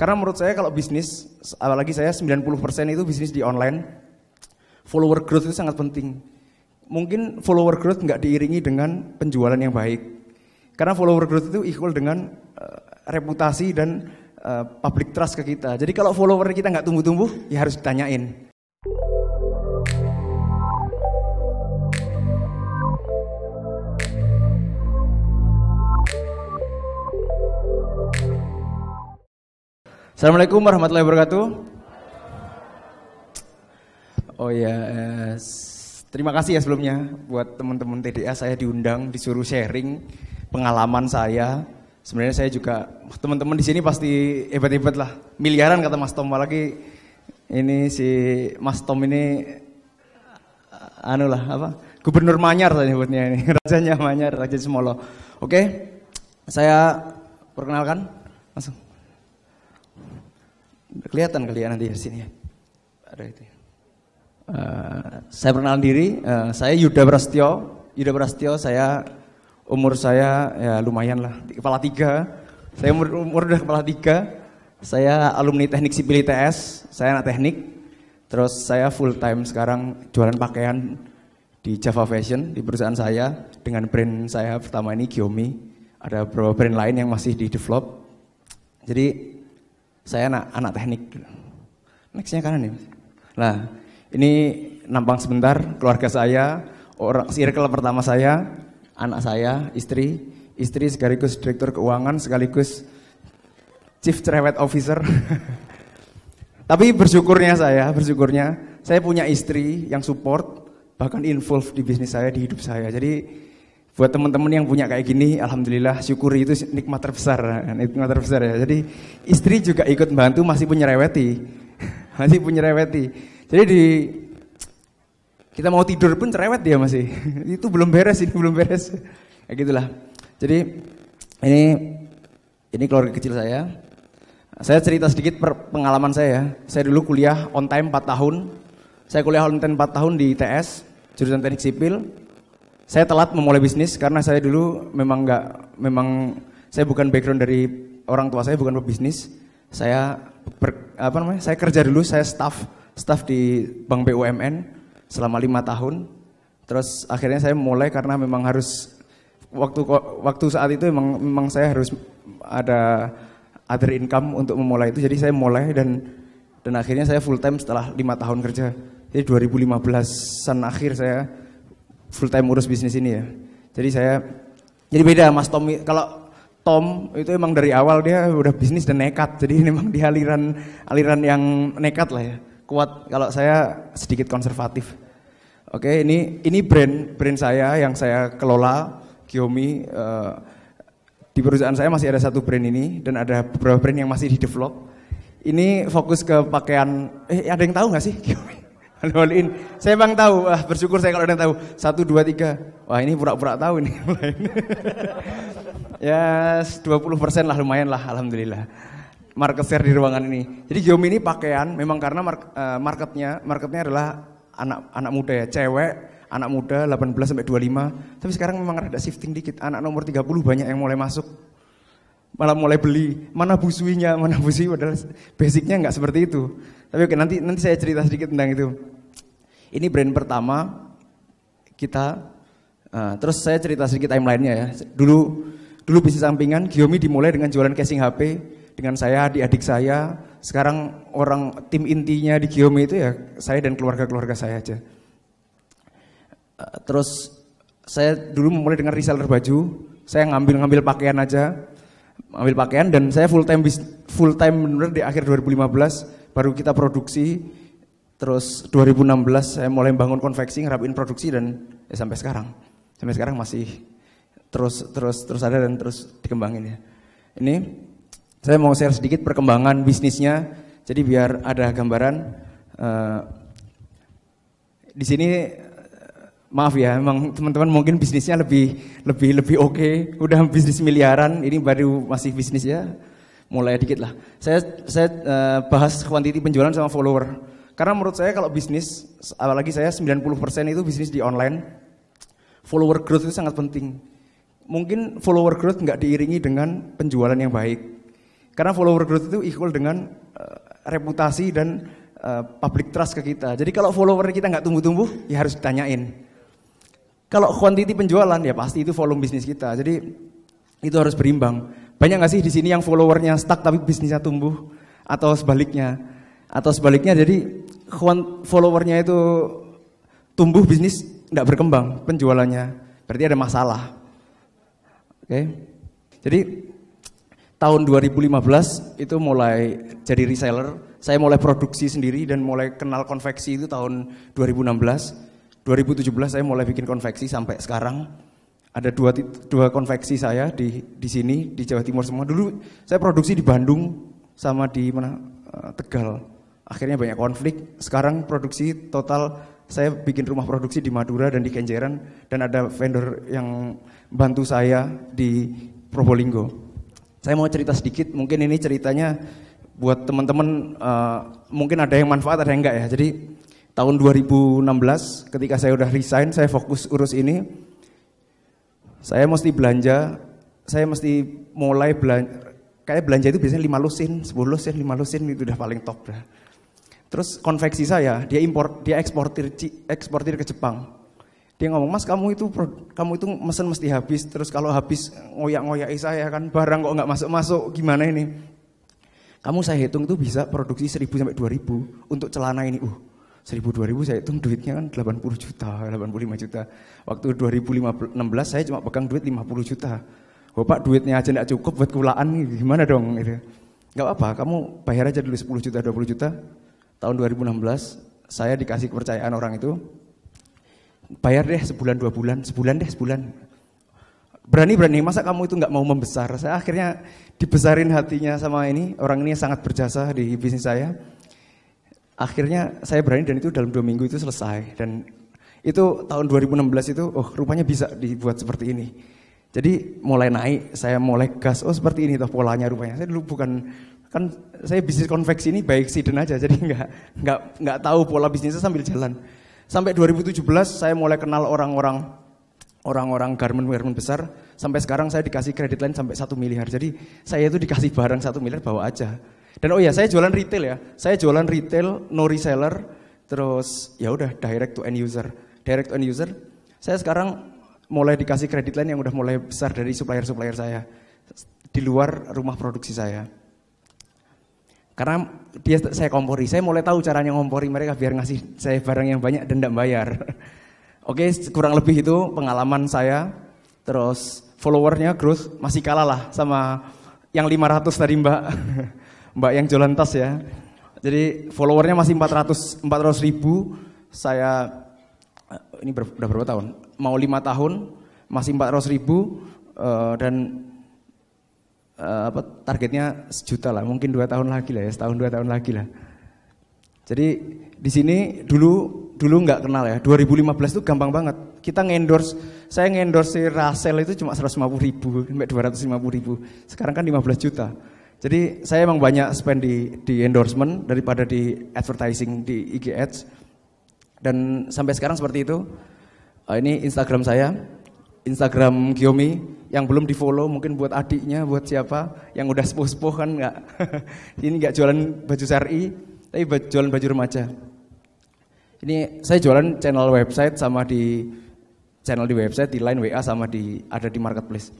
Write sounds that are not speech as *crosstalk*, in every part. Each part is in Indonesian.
Karena menurut saya kalau bisnis, apalagi saya 90% itu bisnis di online, follower growth itu sangat penting. Mungkin follower growth nggak diiringi dengan penjualan yang baik. Karena follower growth itu equal dengan uh, reputasi dan uh, public trust ke kita. Jadi kalau follower kita nggak tumbuh-tumbuh, ya harus ditanyain Assalamualaikum warahmatullahi wabarakatuh. Oh ya, yes. Eh, terima kasih ya sebelumnya buat teman-teman TDA saya diundang, disuruh sharing pengalaman saya. Sebenarnya saya juga teman-teman di sini pasti hebat-hebat lah, miliaran kata Mas Tom. lagi. ini si Mas Tom ini anu lah apa? Gubernur Manyar saya nyebutnya ini, *laughs* rajanya Manyar, Raja Semolo. Oke, saya perkenalkan langsung. Kelihatan kali ya nanti di sini ya. Ada itu. Uh, saya pernah diri, uh, saya Yuda Prastio. Yuda Prastio, saya umur saya ya lumayan lah, kepala tiga. Saya umur, umur udah kepala tiga. Saya alumni teknik sipil ITS, saya anak teknik. Terus saya full time sekarang jualan pakaian di Java Fashion, di perusahaan saya. Dengan brand saya pertama ini Xiaomi. Ada beberapa brand lain yang masih di develop. Jadi saya anak, anak teknik. Nextnya kanan nih. Nah, ini nampang sebentar keluarga saya, orang circle pertama saya, anak saya, istri, istri sekaligus direktur keuangan, sekaligus chief cerewet officer. *laughs* Tapi bersyukurnya saya, bersyukurnya saya punya istri yang support bahkan involve di bisnis saya, di hidup saya. Jadi buat teman-teman yang punya kayak gini, alhamdulillah syukuri itu nikmat terbesar, nikmat terbesar ya. Jadi istri juga ikut bantu masih punya reweti, *laughs* masih punya reweti. Jadi di kita mau tidur pun cerewet dia masih. *laughs* itu belum beres ini belum beres. Ya gitulah. Jadi ini ini keluarga kecil saya. Saya cerita sedikit per pengalaman saya. Ya. Saya dulu kuliah on time 4 tahun. Saya kuliah on time 4 tahun di ITS, jurusan teknik sipil. Saya telat memulai bisnis karena saya dulu memang nggak, memang saya bukan background dari orang tua saya bukan pebisnis. Saya ber, apa namanya? Saya kerja dulu, saya staff staff di Bank BUMN selama lima tahun. Terus akhirnya saya mulai karena memang harus waktu waktu saat itu memang memang saya harus ada other income untuk memulai itu. Jadi saya mulai dan dan akhirnya saya full time setelah lima tahun kerja. Jadi 2015-an akhir saya full time urus bisnis ini ya. Jadi saya jadi beda Mas Tom kalau Tom itu emang dari awal dia udah bisnis dan nekat. Jadi ini memang di aliran aliran yang nekat lah ya. Kuat kalau saya sedikit konservatif. Oke, ini ini brand brand saya yang saya kelola Xiaomi. uh, di perusahaan saya masih ada satu brand ini dan ada beberapa brand yang masih di develop. Ini fokus ke pakaian eh ada yang tahu nggak sih Kiyomi? Alhamdulillah. Saya bang tahu, ah, bersyukur saya kalau ada yang tahu. Satu, dua, tiga. Wah ini pura-pura tahu ini. *laughs* ya yes, 20 persen lah lumayan lah Alhamdulillah. Market share di ruangan ini. Jadi Giom ini pakaian memang karena eh, marketnya, marketnya adalah anak anak muda ya, cewek, anak muda 18 sampai 25. Tapi sekarang memang ada shifting dikit. Anak nomor 30 banyak yang mulai masuk malah mulai beli mana busuinya mana busui padahal basicnya nggak seperti itu tapi oke nanti nanti saya cerita sedikit tentang itu ini brand pertama kita uh, terus saya cerita sedikit timelinenya ya dulu dulu bisnis sampingan Xiaomi dimulai dengan jualan casing HP dengan saya adik-adik saya sekarang orang tim intinya di Xiaomi itu ya saya dan keluarga-keluarga saya aja uh, terus saya dulu mulai dengan reseller baju saya ngambil-ngambil pakaian aja ambil pakaian dan saya full time full time benar di akhir 2015 baru kita produksi terus 2016 saya mulai bangun konveksi ngerapin produksi dan ya sampai sekarang sampai sekarang masih terus terus terus ada dan terus dikembangin ya ini saya mau share sedikit perkembangan bisnisnya jadi biar ada gambaran uh, di sini maaf ya, emang teman-teman mungkin bisnisnya lebih lebih lebih oke. Okay. Udah bisnis miliaran, ini baru masih bisnis ya. Mulai dikit lah. Saya saya uh, bahas kuantiti penjualan sama follower. Karena menurut saya kalau bisnis, apalagi saya 90% itu bisnis di online, follower growth itu sangat penting. Mungkin follower growth nggak diiringi dengan penjualan yang baik. Karena follower growth itu equal dengan uh, reputasi dan uh, public trust ke kita. Jadi kalau follower kita nggak tumbuh-tumbuh, ya harus ditanyain kalau kuantiti penjualan ya pasti itu volume bisnis kita. Jadi itu harus berimbang. Banyak nggak sih di sini yang followernya stuck tapi bisnisnya tumbuh atau sebaliknya? Atau sebaliknya jadi followernya itu tumbuh bisnis nggak berkembang penjualannya. Berarti ada masalah. Oke. Jadi tahun 2015 itu mulai jadi reseller. Saya mulai produksi sendiri dan mulai kenal konveksi itu tahun 2016 2017 saya mulai bikin konveksi sampai sekarang ada dua dua konveksi saya di di sini di Jawa Timur semua. Dulu saya produksi di Bandung sama di mana eh, Tegal. Akhirnya banyak konflik. Sekarang produksi total saya bikin rumah produksi di Madura dan di Kenjeran dan ada vendor yang bantu saya di Probolinggo. Saya mau cerita sedikit, mungkin ini ceritanya buat teman-teman uh, mungkin ada yang manfaat ada yang enggak ya. Jadi tahun 2016 ketika saya udah resign, saya fokus urus ini. Saya mesti belanja, saya mesti mulai belanja, kayak belanja itu biasanya lima lusin, 10 lusin, 5 lusin itu udah paling top dah. Terus konveksi saya, dia impor, dia eksportir eksportir ke Jepang. Dia ngomong, "Mas, kamu itu kamu itu mesen mesti habis, terus kalau habis ngoyak ngoyak saya kan barang kok nggak masuk-masuk, gimana ini?" Kamu saya hitung itu bisa produksi 1000 sampai 2000 untuk celana ini. Uh, 1000 2000 saya hitung duitnya kan 80 juta, 85 juta. Waktu 2016 saya cuma pegang duit 50 juta. Bapak oh, duitnya aja nggak cukup buat kulaan gimana dong gitu. Gak apa, kamu bayar aja dulu 10 juta, 20 juta. Tahun 2016 saya dikasih kepercayaan orang itu bayar deh sebulan dua bulan, sebulan deh sebulan. Berani-berani, masa kamu itu nggak mau membesar? Saya akhirnya dibesarin hatinya sama ini, orang ini sangat berjasa di bisnis saya akhirnya saya berani dan itu dalam dua minggu itu selesai dan itu tahun 2016 itu oh rupanya bisa dibuat seperti ini jadi mulai naik saya mulai gas oh seperti ini toh polanya rupanya saya dulu bukan kan saya bisnis konveksi ini baik siden aja jadi nggak nggak nggak tahu pola bisnisnya sambil jalan sampai 2017 saya mulai kenal orang-orang orang-orang garment garment besar sampai sekarang saya dikasih kredit lain sampai satu miliar jadi saya itu dikasih barang satu miliar bawa aja dan oh ya, saya jualan retail ya. Saya jualan retail, no reseller. Terus ya udah direct to end user. Direct to end user. Saya sekarang mulai dikasih kredit lain yang udah mulai besar dari supplier-supplier saya di luar rumah produksi saya. Karena dia saya kompori, saya mulai tahu caranya ngompori mereka biar ngasih saya barang yang banyak dan tidak bayar. *laughs* Oke, kurang lebih itu pengalaman saya. Terus followernya growth masih kalah lah sama yang 500 tadi Mbak. *laughs* Mbak yang jualan tas ya. Jadi followernya masih 400 400 ribu. Saya eh, ini ber, udah berapa tahun? Mau lima tahun masih 400 ribu uh, dan uh, apa targetnya sejuta lah. Mungkin dua tahun lagi lah ya, setahun dua tahun lagi lah. Jadi di sini dulu dulu nggak kenal ya. 2015 itu gampang banget. Kita ngendorse, saya ngendorse si Rasel itu cuma 150 ribu, sampai 250 ribu. Sekarang kan 15 juta. Jadi saya emang banyak spend di, di endorsement daripada di advertising di IG Ads. Dan sampai sekarang seperti itu. Eh, ini Instagram saya, Instagram Kiyomi yang belum di follow mungkin buat adiknya, buat siapa yang udah sepuh-sepuh kan nggak. *laughs* Ini nggak jualan baju Sri tapi jualan baju remaja. Ini saya jualan channel website sama di channel di website, di line WA sama di ada di marketplace.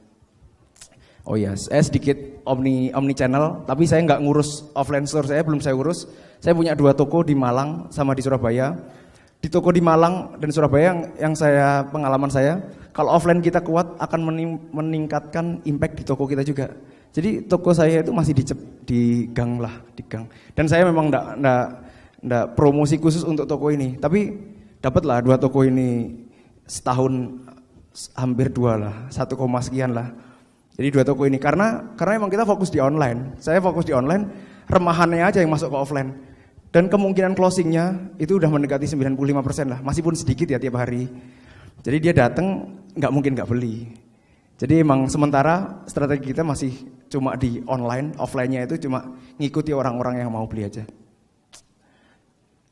Oh iya, saya sedikit omni omni channel, tapi saya nggak ngurus offline store, saya belum saya urus. Saya punya dua toko di Malang sama di Surabaya. Di toko di Malang dan Surabaya yang, yang saya pengalaman saya, kalau offline kita kuat akan meningkatkan impact di toko kita juga. Jadi toko saya itu masih di di gang lah, di gang. Dan saya memang nggak nggak nggak promosi khusus untuk toko ini, tapi dapatlah dua toko ini setahun hampir dua lah, satu koma sekian lah jadi dua toko ini karena karena emang kita fokus di online. Saya fokus di online, remahannya aja yang masuk ke offline. Dan kemungkinan closingnya itu udah mendekati 95% lah, masih pun sedikit ya tiap hari. Jadi dia datang nggak mungkin nggak beli. Jadi emang sementara strategi kita masih cuma di online, offline-nya itu cuma ngikuti orang-orang yang mau beli aja.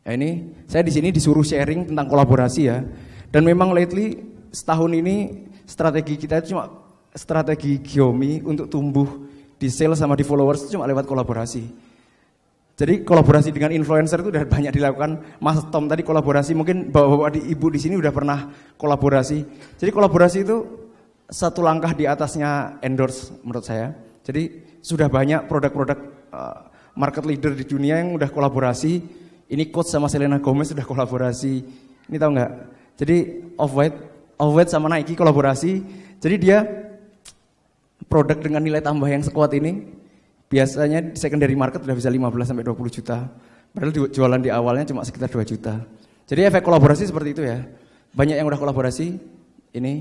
Ya ini saya di sini disuruh sharing tentang kolaborasi ya. Dan memang lately setahun ini strategi kita itu cuma strategi Xiaomi untuk tumbuh di sales sama di followers itu cuma lewat kolaborasi. Jadi kolaborasi dengan influencer itu udah banyak dilakukan. Mas Tom tadi kolaborasi mungkin bapak-bapak di ibu di sini udah pernah kolaborasi. Jadi kolaborasi itu satu langkah di atasnya endorse menurut saya. Jadi sudah banyak produk-produk eh, market leader di dunia yang udah kolaborasi. Ini coach sama Selena Gomez sudah kolaborasi. Ini tahu nggak? Jadi Off White, Off White sama Nike kolaborasi. Jadi dia produk dengan nilai tambah yang sekuat ini biasanya di secondary market sudah bisa 15 sampai 20 juta. Padahal jualan di awalnya cuma sekitar 2 juta. Jadi efek kolaborasi seperti itu ya. Banyak yang udah kolaborasi, ini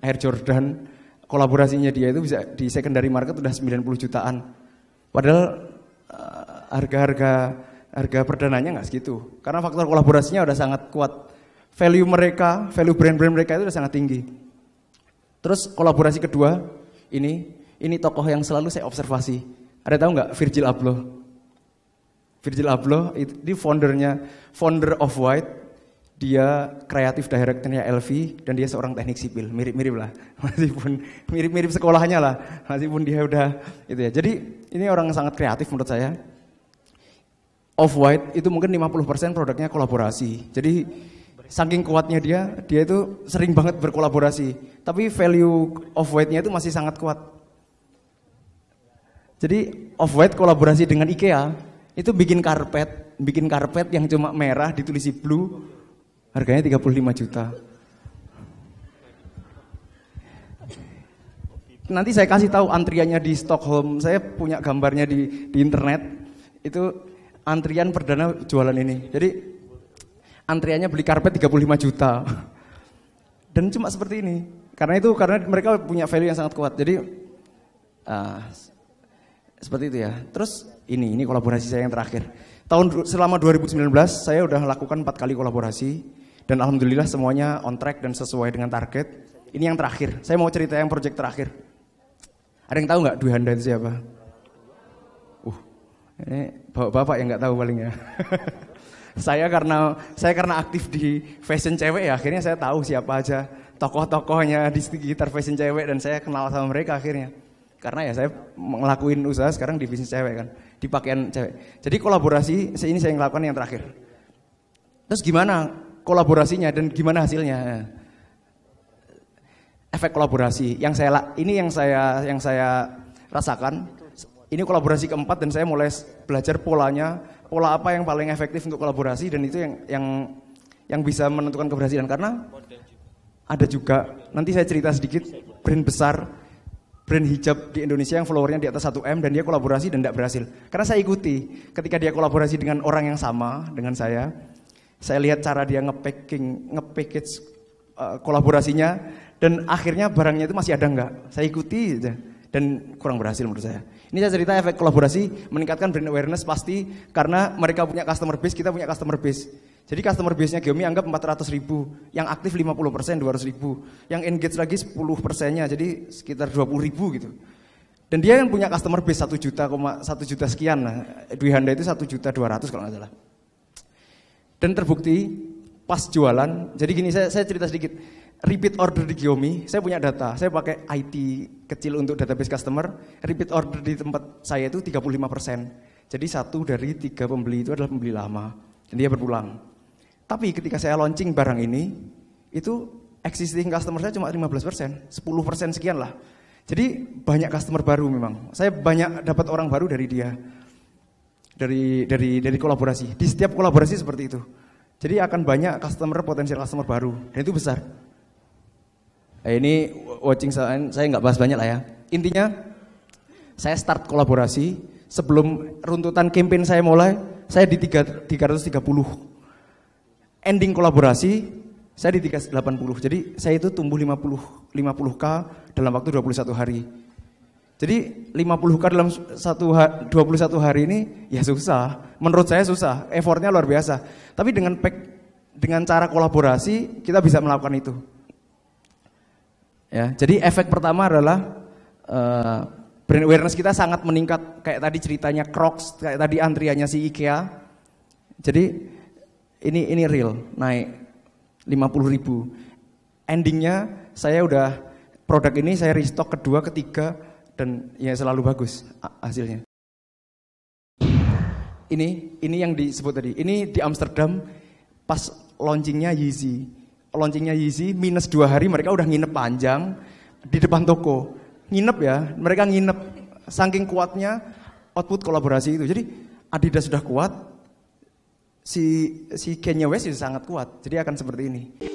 Air Jordan, kolaborasinya dia itu bisa di secondary market udah 90 jutaan. Padahal eh, harga-harga uh, harga perdananya nggak segitu. Karena faktor kolaborasinya udah sangat kuat. Value mereka, value brand-brand mereka itu udah sangat tinggi. Terus kolaborasi kedua, ini ini tokoh yang selalu saya observasi. Ada tahu nggak Virgil Abloh? Virgil Abloh itu di foundernya founder of White. Dia kreatif directornya LV dan dia seorang teknik sipil. Mirip-mirip lah. *laughs* masih pun mirip-mirip sekolahnya lah. masih pun dia udah itu ya. Jadi ini orang yang sangat kreatif menurut saya. Off White itu mungkin 50% produknya kolaborasi. Jadi saking kuatnya dia, dia itu sering banget berkolaborasi. Tapi value of white-nya itu masih sangat kuat. Jadi of white kolaborasi dengan IKEA itu bikin karpet, bikin karpet yang cuma merah ditulisi blue, harganya 35 juta. Nanti saya kasih tahu antriannya di Stockholm. Saya punya gambarnya di, di internet. Itu antrian perdana jualan ini. Jadi antriannya beli karpet 35 juta. Dan cuma seperti ini. Karena itu karena mereka punya value yang sangat kuat. Jadi uh, seperti itu ya. Terus ini ini kolaborasi saya yang terakhir. Tahun selama 2019 saya udah lakukan empat kali kolaborasi dan alhamdulillah semuanya on track dan sesuai dengan target. Ini yang terakhir. Saya mau cerita yang project terakhir. Ada yang tahu nggak Dwi Handa itu siapa? Uh, ini bapak-bapak yang nggak tahu paling ya. *laughs* saya karena saya karena aktif di fashion cewek ya akhirnya saya tahu siapa aja tokoh-tokohnya di sekitar fashion cewek dan saya kenal sama mereka akhirnya. Karena ya saya ngelakuin usaha sekarang di bisnis cewek kan, di pakaian cewek. Jadi kolaborasi ini saya yang lakukan yang terakhir. Terus gimana kolaborasinya dan gimana hasilnya? Efek kolaborasi yang saya ini yang saya yang saya rasakan ini kolaborasi keempat dan saya mulai belajar polanya pola apa yang paling efektif untuk kolaborasi dan itu yang yang yang bisa menentukan keberhasilan karena ada juga nanti saya cerita sedikit brand besar brand hijab di Indonesia yang followernya di atas 1M dan dia kolaborasi dan tidak berhasil karena saya ikuti ketika dia kolaborasi dengan orang yang sama dengan saya saya lihat cara dia ngepacking ngepackage uh, kolaborasinya dan akhirnya barangnya itu masih ada nggak saya ikuti aja dan kurang berhasil menurut saya. Ini saya cerita efek kolaborasi meningkatkan brand awareness pasti karena mereka punya customer base, kita punya customer base. Jadi customer base-nya Xiaomi anggap 400 ribu, yang aktif 50 persen 200 ribu, yang engage lagi 10 persennya, jadi sekitar 20 ribu gitu. Dan dia yang punya customer base 1 juta, 1 juta sekian, nah, Dwi Handa itu 1 juta 200 kalau nggak salah. Dan terbukti pas jualan, jadi gini saya, saya cerita sedikit, repeat order di Xiaomi, saya punya data, saya pakai IT kecil untuk database customer, repeat order di tempat saya itu 35%. Jadi satu dari tiga pembeli itu adalah pembeli lama, dan dia berulang. Tapi ketika saya launching barang ini, itu existing customer saya cuma 15%, 10% sekian lah. Jadi banyak customer baru memang. Saya banyak dapat orang baru dari dia. Dari dari dari kolaborasi. Di setiap kolaborasi seperti itu. Jadi akan banyak customer potensial customer baru dan itu besar. Eh, ini watching saya nggak bahas banyak lah ya. Intinya saya start kolaborasi sebelum runtutan campaign saya mulai, saya di tiga 330. Ending kolaborasi saya di 380. Jadi saya itu tumbuh 50 50k dalam waktu 21 hari. Jadi 50k dalam satu 21 hari ini ya susah. Menurut saya susah, effortnya luar biasa. Tapi dengan pack, dengan cara kolaborasi kita bisa melakukan itu. Ya, jadi efek pertama adalah uh, brand awareness kita sangat meningkat. Kayak tadi ceritanya Crocs, kayak tadi antriannya si IKEA. Jadi ini ini real, naik 50 ribu. Endingnya saya udah produk ini saya restock kedua, ketiga dan ya selalu bagus hasilnya. Ini ini yang disebut tadi. Ini di Amsterdam pas launchingnya Yeezy launchingnya Yeezy minus dua hari mereka udah nginep panjang di depan toko nginep ya mereka nginep saking kuatnya output kolaborasi itu jadi Adidas sudah kuat si si Kanye West sudah sangat kuat jadi akan seperti ini.